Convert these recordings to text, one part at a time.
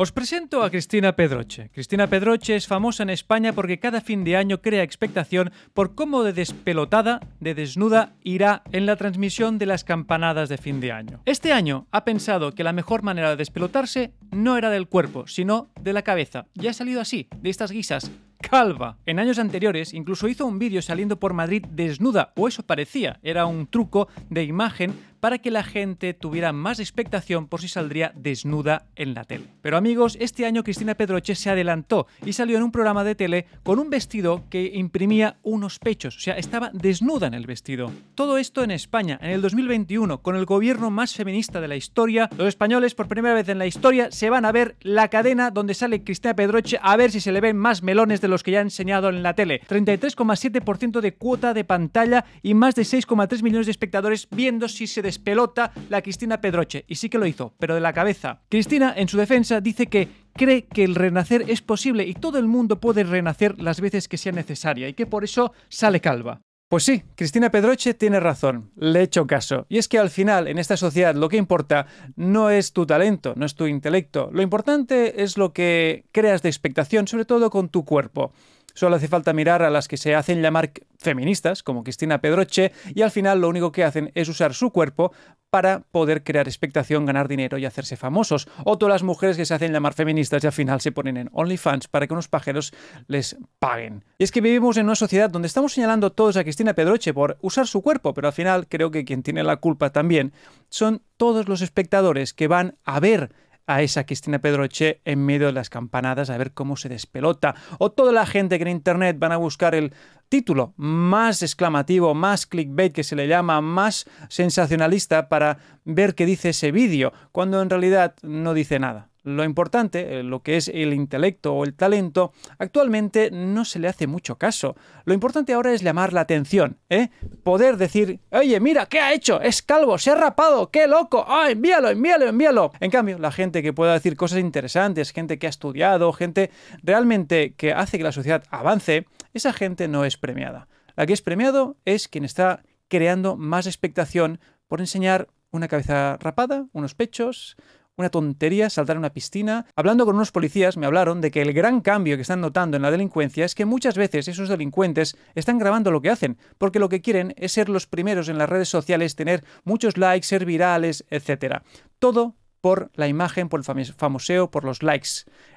Os presento a Cristina Pedroche. Cristina Pedroche es famosa en España porque cada fin de año crea expectación por cómo de despelotada, de desnuda, irá en la transmisión de las campanadas de fin de año. Este año ha pensado que la mejor manera de despelotarse no era del cuerpo, sino de la cabeza. Y ha salido así, de estas guisas, calva. En años anteriores incluso hizo un vídeo saliendo por Madrid desnuda, o eso parecía, era un truco de imagen para que la gente tuviera más expectación por si saldría desnuda en la tele. Pero amigos, este año Cristina Pedroche se adelantó y salió en un programa de tele con un vestido que imprimía unos pechos, o sea, estaba desnuda en el vestido. Todo esto en España, en el 2021, con el gobierno más feminista de la historia, los españoles por primera vez en la historia se van a ver la cadena donde sale Cristina Pedroche a ver si se le ven más melones de los que ya ha enseñado en la tele. 33,7% de cuota de pantalla y más de 6,3 millones de espectadores viendo si se pelota la Cristina Pedroche, y sí que lo hizo, pero de la cabeza. Cristina, en su defensa, dice que cree que el renacer es posible y todo el mundo puede renacer las veces que sea necesaria, y que por eso sale calva. Pues sí, Cristina Pedroche tiene razón, le he hecho caso. Y es que al final, en esta sociedad, lo que importa no es tu talento, no es tu intelecto, lo importante es lo que creas de expectación, sobre todo con tu cuerpo. Solo hace falta mirar a las que se hacen llamar feministas como Cristina Pedroche y al final lo único que hacen es usar su cuerpo para poder crear expectación, ganar dinero y hacerse famosos. O todas las mujeres que se hacen llamar feministas y al final se ponen en OnlyFans para que unos pajeros les paguen. Y es que vivimos en una sociedad donde estamos señalando todos a Cristina Pedroche por usar su cuerpo, pero al final creo que quien tiene la culpa también son todos los espectadores que van a ver a esa Cristina Pedroche en medio de las campanadas a ver cómo se despelota. O toda la gente que en internet van a buscar el título más exclamativo, más clickbait que se le llama, más sensacionalista para ver qué dice ese vídeo, cuando en realidad no dice nada. Lo importante, eh, lo que es el intelecto o el talento, actualmente no se le hace mucho caso. Lo importante ahora es llamar la atención, ¿eh? Poder decir, oye, mira, ¿qué ha hecho? Es calvo, se ha rapado, qué loco, envíalo, envíalo, envíalo! En cambio, la gente que pueda decir cosas interesantes, gente que ha estudiado, gente realmente que hace que la sociedad avance, esa gente no es premiada. La que es premiado es quien está creando más expectación por enseñar una cabeza rapada, unos pechos, una tontería saltar a una piscina. Hablando con unos policías me hablaron de que el gran cambio que están notando en la delincuencia es que muchas veces esos delincuentes están grabando lo que hacen, porque lo que quieren es ser los primeros en las redes sociales, tener muchos likes, ser virales, etc. Todo por la imagen, por el famoseo, por los likes.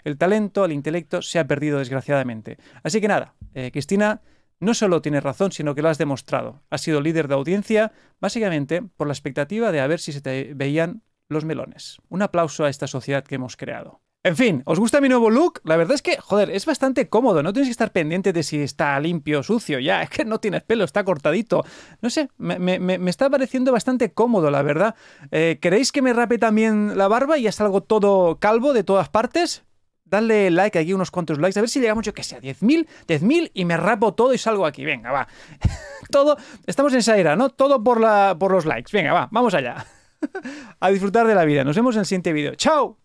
El talento, el intelecto se ha perdido desgraciadamente. Así que nada, eh, Cristina no solo tienes razón, sino que lo has demostrado. ha sido líder de audiencia básicamente por la expectativa de a ver si se te veían los melones. Un aplauso a esta sociedad que hemos creado. En fin, ¿os gusta mi nuevo look? La verdad es que, joder, es bastante cómodo, no tienes que estar pendiente de si está limpio o sucio, ya, es que no tienes pelo, está cortadito. No sé, me, está pareciendo bastante cómodo, la verdad. Eh, ¿Queréis que me rape también la barba y ya salgo todo calvo de todas partes? Dale like aquí, unos cuantos likes, a ver si llegamos, yo que sea 10.000, 10.000 y me rapo todo y salgo aquí, venga, va. todo, estamos en esa ¿no? Todo por, la, por los likes, venga, va, vamos allá. a disfrutar de la vida. Nos vemos en el siguiente vídeo. ¡Chao!